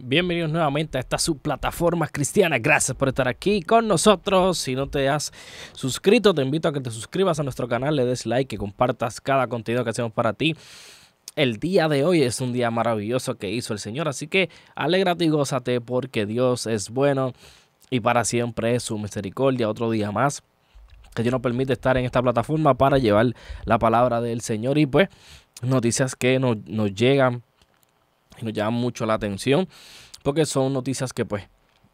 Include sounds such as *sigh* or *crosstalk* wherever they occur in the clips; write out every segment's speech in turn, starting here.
Bienvenidos nuevamente a esta subplataforma cristiana. Gracias por estar aquí con nosotros. Si no te has suscrito, te invito a que te suscribas a nuestro canal, le des like, que compartas cada contenido que hacemos para ti. El día de hoy es un día maravilloso que hizo el Señor, así que alégrate y gózate porque Dios es bueno y para siempre es su misericordia. Otro día más que Dios nos permite estar en esta plataforma para llevar la palabra del Señor y pues noticias que nos, nos llegan nos llama mucho la atención porque son noticias que pues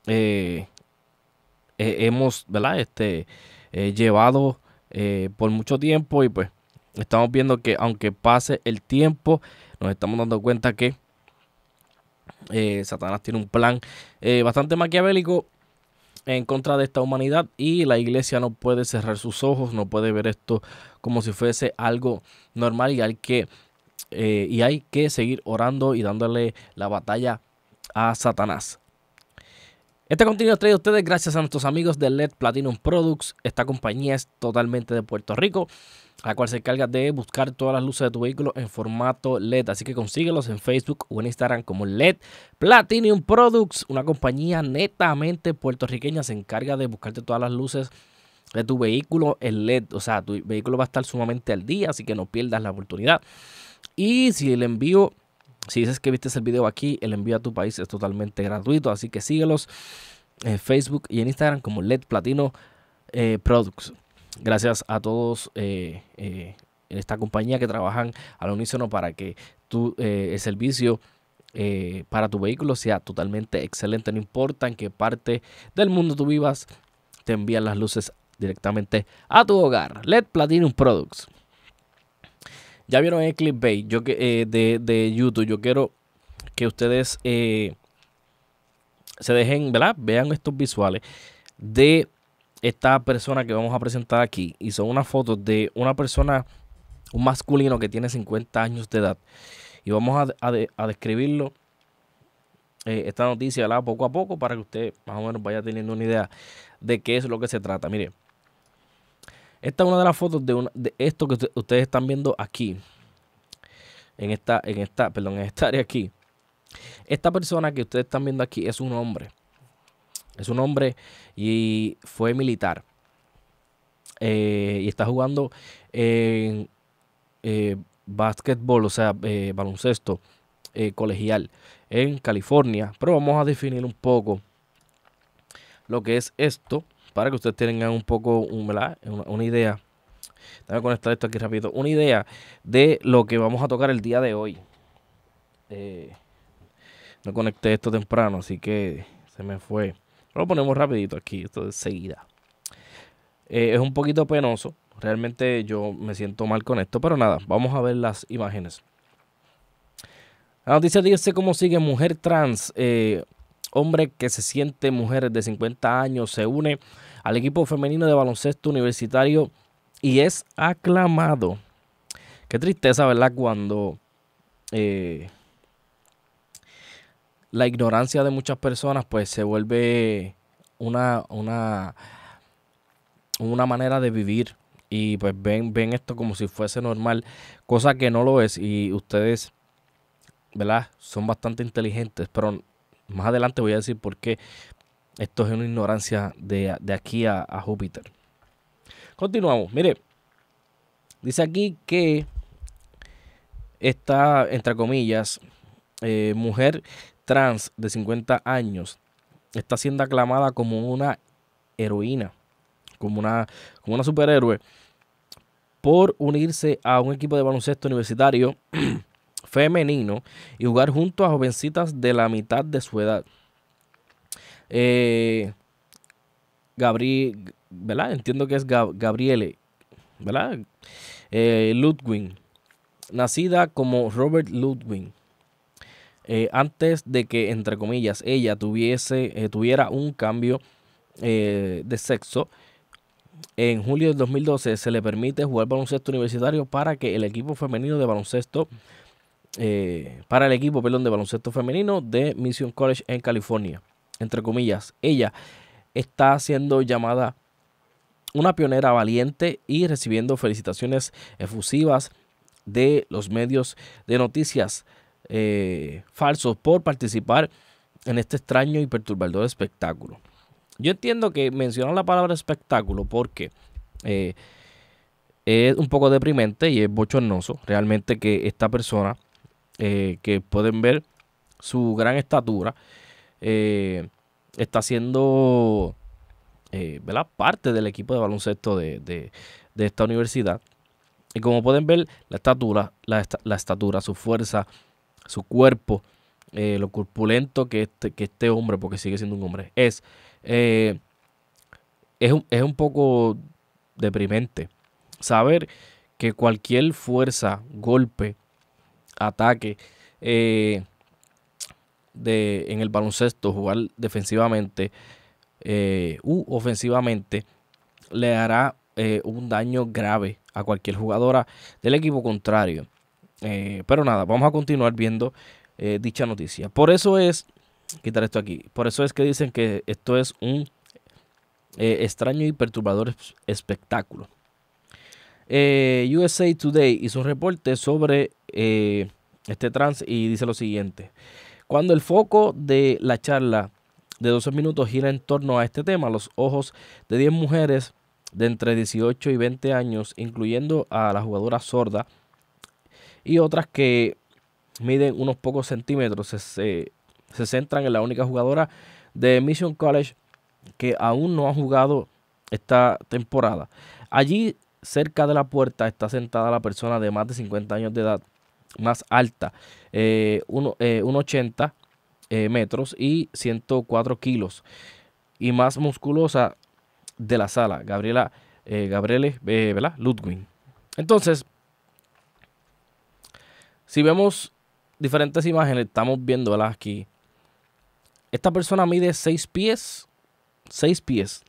eh, eh, hemos, ¿verdad? Este, eh, llevado por mucho tiempo y pues estamos viendo que aunque pase el tiempo, nos estamos dando cuenta que Satanás tiene un plan bastante maquiavélico en contra de esta humanidad y la iglesia no puede cerrar sus ojos, no puede ver esto como si fuese algo normal y hay que eh, y hay que seguir orando y dándole la batalla a Satanás. Este contenido trae a ustedes gracias a nuestros amigos de LED Platinum Products. Esta compañía es totalmente de Puerto Rico, la cual se encarga de buscar todas las luces de tu vehículo en formato LED. Así que consíguelos en Facebook o en Instagram como LED Platinum Products, una compañía netamente puertorriqueña. Se encarga de buscarte todas las luces de tu vehículo en LED. O sea, tu vehículo va a estar sumamente al día, así que no pierdas la oportunidad. Y si el envío, si dices que viste el video aquí, el envío a tu país es totalmente gratuito. Así que síguelos en Facebook y en Instagram como LED Platino eh, Products. Gracias a todos en eh, eh, esta compañía que trabajan al unísono para que tu, el servicio para tu vehículo sea totalmente excelente. No importa en qué parte del mundo tú vivas, te envían las luces directamente a tu hogar. LED Platinum Products. Ya vieron el clip yo, eh, de, YouTube. Yo quiero que ustedes eh, se dejen, ¿verdad? Vean estos visuales de esta persona que vamos a presentar aquí. Y son unas fotos de una persona, un masculino que tiene 50 años de edad. Y vamos a, describirlo eh, esta noticia, ¿verdad? Poco a poco para que usted más o menos vaya teniendo una idea de qué es lo que se trata. Mire. Esta es una de las fotos de, de esto que ustedes están viendo aquí. En esta, en esta, perdón, en esta área aquí. Esta persona que ustedes están viendo aquí es un hombre. Es un hombre y fue militar. Eh, y está jugando en eh, básquetbol, o sea, eh, baloncesto eh, colegial en California. Pero vamos a definir un poco lo que es esto para que ustedes tengan un poco una, idea. Déjame conectar esto aquí rápido. Una idea de lo que vamos a tocar el día de hoy. Eh, no conecté esto temprano, así que se me fue. Lo ponemos rapidito aquí, esto de seguida. Eh, es un poquito penoso. Realmente yo me siento mal con esto, pero nada, vamos a ver las imágenes. La noticia dice cómo sigue mujer trans. Eh, hombre que se siente mujer de 50 años se une al equipo femenino de baloncesto universitario y es aclamado. Qué tristeza, ¿verdad? Cuando eh, la ignorancia de muchas personas pues se vuelve una, una, una manera de vivir y pues ven, ven esto como si fuese normal, cosa que no lo es y ustedes, ¿verdad? Son bastante inteligentes, pero más adelante voy a decir por qué esto es una ignorancia de, aquí a, Júpiter. Continuamos. Mire, dice aquí que esta, entre comillas, eh, mujer trans de 50 años está siendo aclamada como una heroína, como una, como una superhéroe, por unirse a un equipo de baloncesto universitario *clears throat* femenino y jugar junto a jovencitas de la mitad de su edad. Eh, ¿verdad? Entiendo que es Gabriele, ¿verdad? Eh, Ludwig, nacida como Robert Ludwig. Eh, antes de que, entre comillas, ella tuviese, eh, tuviera un cambio de sexo, en julio de 2012 se le permite jugar baloncesto universitario para que el equipo femenino de baloncesto eh, para el equipo de baloncesto femenino de Mission College en California. Entre comillas, ella está siendo llamada una pionera valiente y recibiendo felicitaciones efusivas de los medios de noticias eh, falsos por participar en este extraño y perturbador espectáculo. Yo entiendo que mencionan la palabra espectáculo porque eh, es un poco deprimente y es bochornoso realmente que esta persona eh, que pueden ver su gran estatura, eh, está siendo eh, parte del equipo de baloncesto de, esta universidad. Y como pueden ver, la estatura, la, estatura, su fuerza, su cuerpo, lo corpulento que este, que este hombre, porque sigue siendo un hombre, es, es, un, es, un, poco deprimente. Saber que cualquier fuerza, golpe ataque eh, de, en el baloncesto, jugar defensivamente eh, u ofensivamente, le hará eh, un daño grave a cualquier jugadora del equipo contrario. pero nada, vamos a continuar viendo dicha noticia. Por eso es, quitar esto aquí, por eso es que dicen que esto es un extraño y perturbador espectáculo. Eh, USA Today hizo un reporte sobre eh, este trans y dice lo siguiente. Cuando el foco de la charla de 12 minutos gira en torno a este tema, los ojos de 10 mujeres de entre 18 y 20 años, incluyendo a la jugadora sorda y otras que miden unos pocos centímetros, se centran en la única jugadora de Mission College que aún no ha jugado esta temporada. Allí Cerca de la puerta está sentada la persona de más de 50 años de edad, más alta, eh, 1,80 eh, eh, metros y 104 kilos, y más musculosa de la sala, Gabriela eh, Gabriele, Ludwig. Entonces, si vemos diferentes imágenes, estamos viendo aquí. Esta persona mide 6 pies, 6 pies,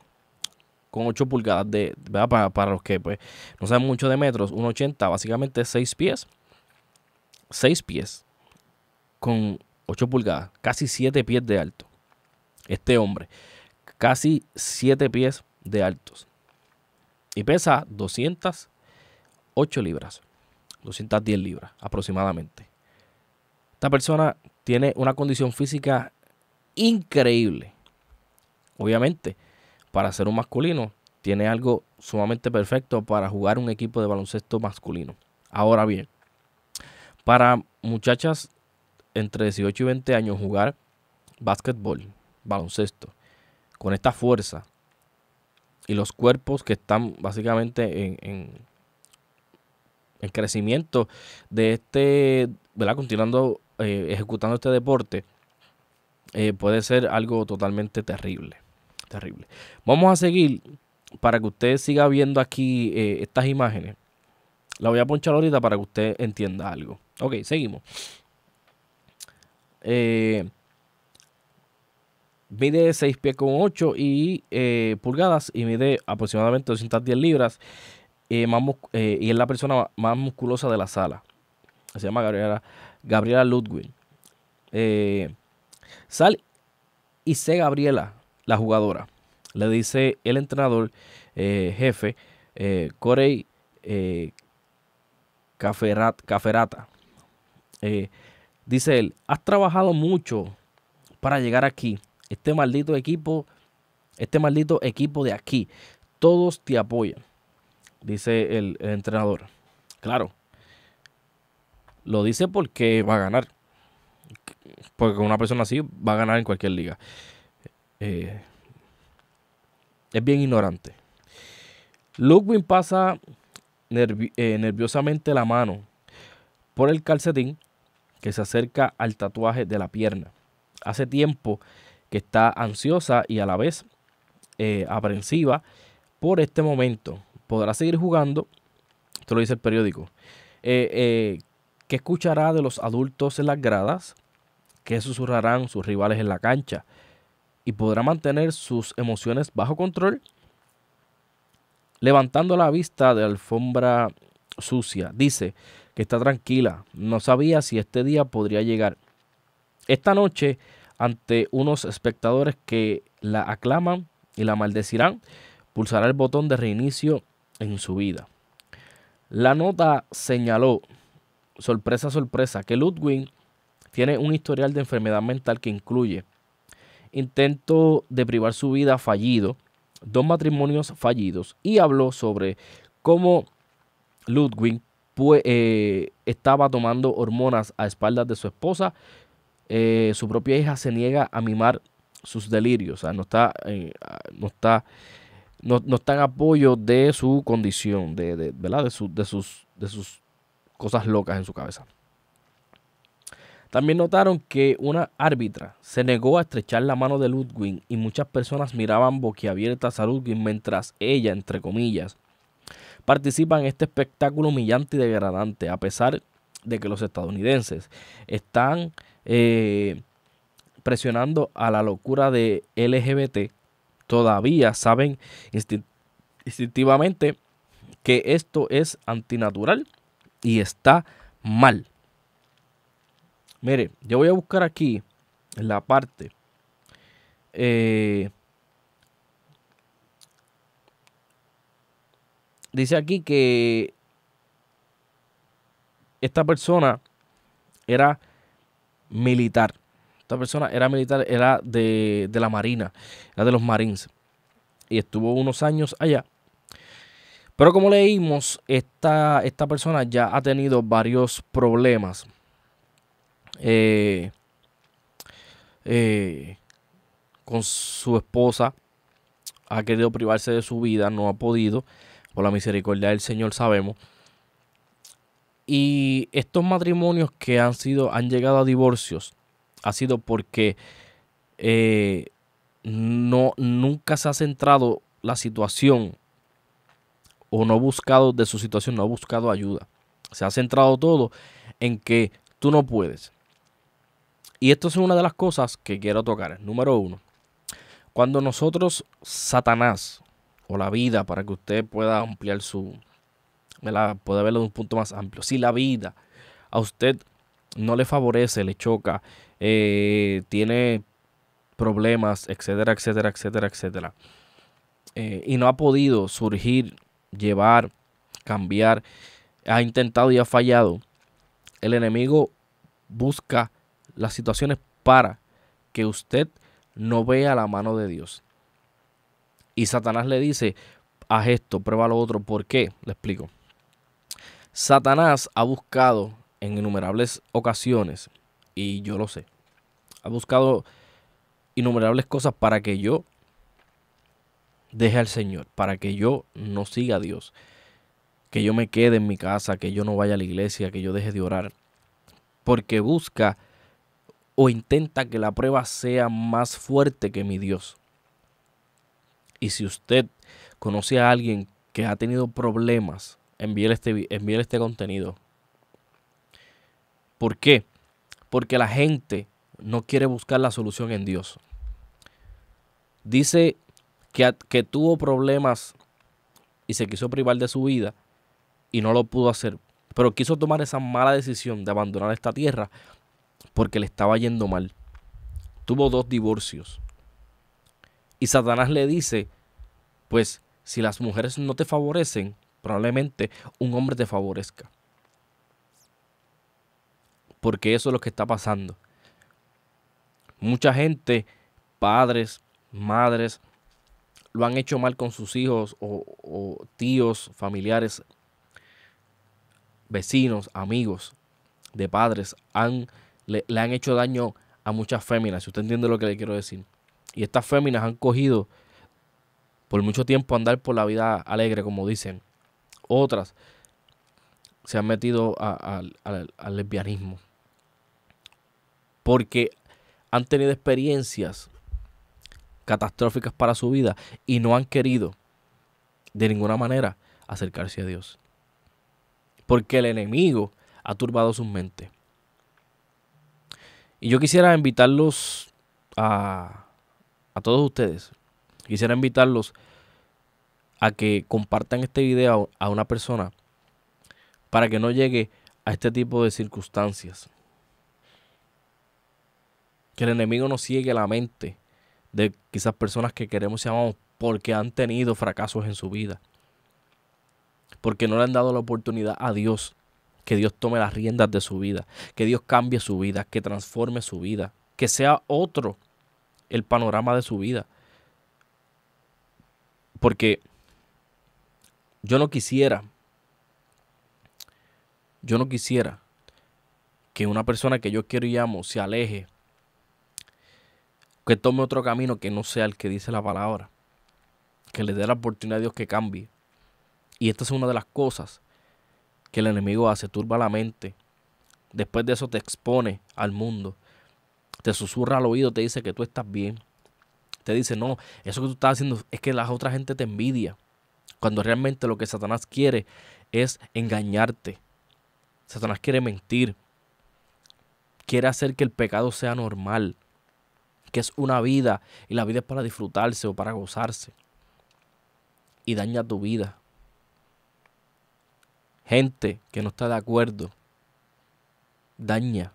con 8 pulgadas de, Para, los que pues, no saben mucho de metros, 1,80, básicamente 6 pies. 6 pies con 8 pulgadas, casi 7 pies de alto. Este hombre, casi 7 pies de altos. Y pesa 208 libras, 210 libras aproximadamente. Esta persona tiene una condición física increíble. Obviamente, para ser un masculino, tiene algo sumamente perfecto para jugar un equipo de baloncesto masculino. Ahora bien, para muchachas entre 18 y 20 años jugar básquetbol, baloncesto, con esta fuerza y los cuerpos que están básicamente en, crecimiento de este, ¿verdad? Continuando eh, ejecutando este deporte, eh, puede ser algo totalmente terrible terrible. Vamos a seguir para que usted siga viendo aquí eh, estas imágenes. La voy a ponchar ahorita para que usted entienda algo. Ok, seguimos. Eh, mide 6 pies con 8 y, eh, pulgadas y mide aproximadamente 210 libras. y es la persona más musculosa de la sala. Se llama Gabriela, Gabriela Ludwig. Sal y sé Gabriela la jugadora. Le dice el entrenador eh, jefe eh, Corey eh, Caferat, Caferata. dice él, has trabajado mucho para llegar aquí. Este maldito equipo, este maldito equipo de aquí, todos te apoyan, dice el entrenador. Claro, lo dice porque va a ganar. Porque una persona así va a ganar en cualquier liga. Eh, es bien ignorante. Ludwig pasa eh, nerviosamente la mano por el calcetín que se acerca al tatuaje de la pierna. Hace tiempo que está ansiosa y a la vez eh, aprensiva por este momento. Podrá seguir jugando, esto lo dice el periódico. ¿Qué escuchará de los adultos en las gradas? ¿Qué susurrarán sus rivales en la cancha? y podrá mantener sus emociones bajo control, levantando la vista de alfombra sucia. Dice que está tranquila, no sabía si este día podría llegar. Esta noche, ante unos espectadores que la aclaman y la maldecirán, pulsará el botón de reinicio en su vida. La nota señaló, sorpresa, sorpresa, que Ludwig tiene un historial de enfermedad mental que incluye intento de privar su vida fallido, dos matrimonios fallidos, y habló sobre cómo Ludwig pues, eh, estaba tomando hormonas a espaldas de su esposa. Eh, su propia hija se niega a mimar sus delirios, o sea, no está, eh, ah, no está, no, está en apoyo de su condición, de, ¿verdad? De, de, sus, de sus cosas locas en su cabeza. También notaron que una árbitra se negó a estrechar la mano de Ludwig y muchas personas miraban boquiabiertas a Ludwig mientras ella, entre comillas, participa en este espectáculo humillante y degradante, a pesar de que los estadounidenses están eh, presionando a la locura de LGBT, todavía saben instintivamente que esto es antinatural y está mal. Mire, yo voy a buscar aquí en la parte. Eh, dice aquí que esta persona era militar. Esta persona era militar, era de, la Marina, era de los Marines. Y estuvo unos años allá. Pero como leímos, esta, esta persona ya ha tenido varios problemas eh, eh, con su esposa, ha querido privarse de su vida, no ha podido, por la misericordia del Señor sabemos. Y estos matrimonios que han sido, han llegado a divorcios, ha sido porque eh, no, nunca se ha centrado la situación o no ha buscado de su situación, no ha buscado ayuda. Se ha centrado todo en que tú no puedes, y esto es una de las cosas que quiero tocar. Número uno, cuando nosotros, Satanás, o la vida, para que usted pueda ampliar su, puede verlo de un punto más amplio, si la vida a usted no le favorece, le choca, eh, tiene problemas, etcétera, etcétera, etcétera, etcétera, eh, y no ha podido surgir, llevar, cambiar, ha intentado y ha fallado, el enemigo busca las situaciones para que usted no vea la mano de Dios. Y Satanás le dice, haz esto, prueba lo otro. ¿Por qué? Le explico. Satanás ha buscado en innumerables ocasiones, y yo lo sé, ha buscado innumerables cosas para que yo deje al Señor, para que yo no siga a Dios, que yo me quede en mi casa, que yo no vaya a la iglesia, que yo deje de orar, porque busca o intenta que la prueba sea más fuerte que mi Dios. Y si usted conoce a alguien que ha tenido problemas, envíele este, este contenido. ¿Por qué? Porque la gente no quiere buscar la solución en Dios. Dice que, que tuvo problemas y se quiso privar de su vida y no lo pudo hacer, pero quiso tomar esa mala decisión de abandonar esta tierra porque le estaba yendo mal. Tuvo dos divorcios. Y Satanás le dice, pues si las mujeres no te favorecen, probablemente un hombre te favorezca. Porque eso es lo que está pasando. Mucha gente, padres, madres, lo han hecho mal con sus hijos o, tíos, familiares, vecinos, amigos de padres, han le, han hecho daño a muchas féminas, si usted entiende lo que le quiero decir. Y estas féminas han cogido por mucho tiempo andar por la vida alegre, como dicen. Otras se han metido al lesbianismo. Porque han tenido experiencias catastróficas para su vida y no han querido de ninguna manera acercarse a Dios. Porque el enemigo ha turbado sus mentes. Y yo quisiera invitarlos a, todos ustedes. Quisiera invitarlos a que compartan este video a una persona para que no llegue a este tipo de circunstancias. Que el enemigo no ciegue la mente de quizás personas que queremos y amamos porque han tenido fracasos en su vida. Porque no le han dado la oportunidad a Dios que Dios tome las riendas de su vida, que Dios cambie su vida, que transforme su vida, que sea otro el panorama de su vida. Porque yo no quisiera, yo no quisiera que una persona que yo quiero y amo se aleje, que tome otro camino que no sea el que dice la palabra, que le dé la oportunidad a Dios que cambie. Y esta es una de las cosas que el enemigo hace, turba la mente. Después de eso te expone al mundo. Te susurra al oído, te dice que tú estás bien. Te dice, no, eso que tú estás haciendo es que la otra gente te envidia. Cuando realmente lo que Satanás quiere es engañarte. Satanás quiere mentir. Quiere hacer que el pecado sea normal. Que es una vida y la vida es para disfrutarse o para gozarse. Y daña tu vida gente que no está de acuerdo, daña.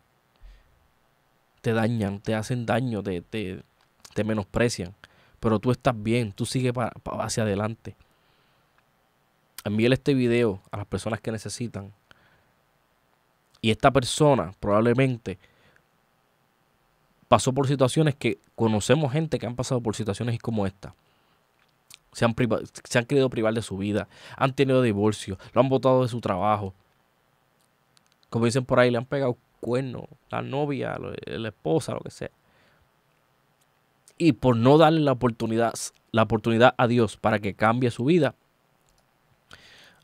Te dañan, te hacen daño, te, te, menosprecian. Pero tú estás bien, tú sigues hacia adelante. Envíale este video a las personas que necesitan. Y esta persona probablemente pasó por situaciones que conocemos gente que han pasado por situaciones como esta. Se han, querido privar de su vida, han tenido divorcio, lo han botado de su trabajo. Como dicen por ahí, le han pegado cuerno, la novia, la esposa, lo que sea. Y por no darle la oportunidad, la oportunidad a Dios para que cambie su vida,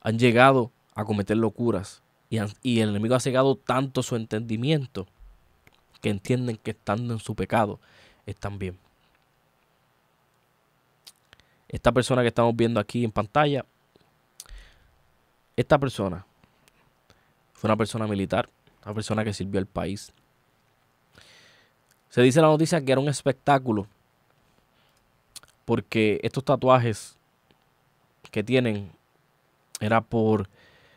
han llegado a cometer locuras. y el enemigo ha cegado tanto su entendimiento que entienden que estando en su pecado están bien. Esta persona que estamos viendo aquí en pantalla, esta persona fue una persona militar, una persona que sirvió al país. Se dice en la noticia que era un espectáculo porque estos tatuajes que tienen era por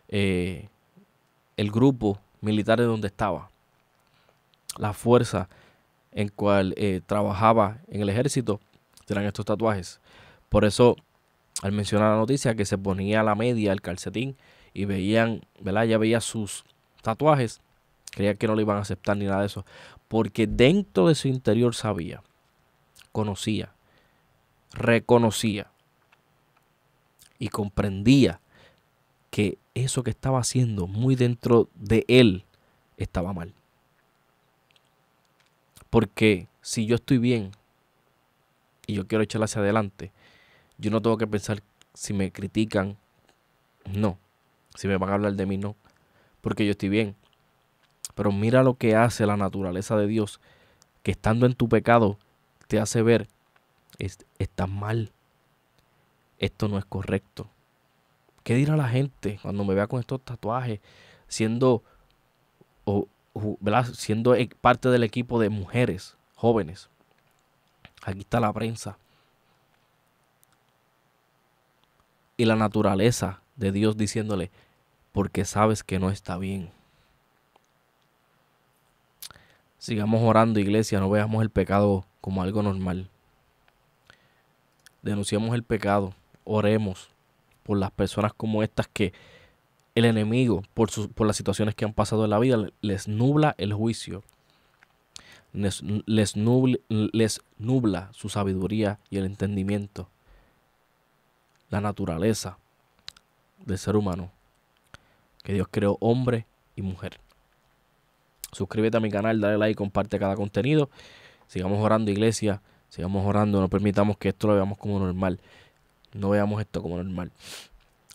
eh, el grupo militar de donde estaba, la fuerza en cual eh, trabajaba en el ejército, eran estos tatuajes. Por eso, al mencionar la noticia que se ponía a la media el calcetín y veían, ¿verdad? Ya veía sus tatuajes, creía que no le iban a aceptar ni nada de eso, porque dentro de su interior sabía, conocía, reconocía y comprendía que eso que estaba haciendo muy dentro de él estaba mal. Porque si yo estoy bien y yo quiero echarla hacia adelante, yo no tengo que pensar si me critican, no. Si me van a hablar de mí, no. Porque yo estoy bien. Pero mira lo que hace la naturaleza de Dios, que estando en tu pecado te hace ver, estás mal. Esto no es correcto. ¿Qué dirá la gente cuando me vea con estos tatuajes? Siendo, o, siendo e, parte del equipo de mujeres jóvenes. Aquí está la prensa. y la naturaleza de Dios diciéndole, porque sabes que no está bien. Sigamos orando, iglesia, no veamos el pecado como algo normal. Denunciamos el pecado, oremos por las personas como estas que el enemigo, por, por las situaciones que han pasado en la vida, les nubla el juicio, les, les nubla su sabiduría y el entendimiento la naturaleza del ser humano, que Dios creó hombre y mujer. Suscríbete a mi canal, dale like, comparte cada contenido. Sigamos orando, iglesia. Sigamos orando. No permitamos que esto lo veamos como normal. No veamos esto como normal.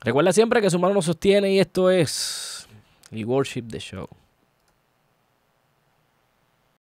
Recuerda siempre que su mano nos sostiene y esto es The Worship the Show.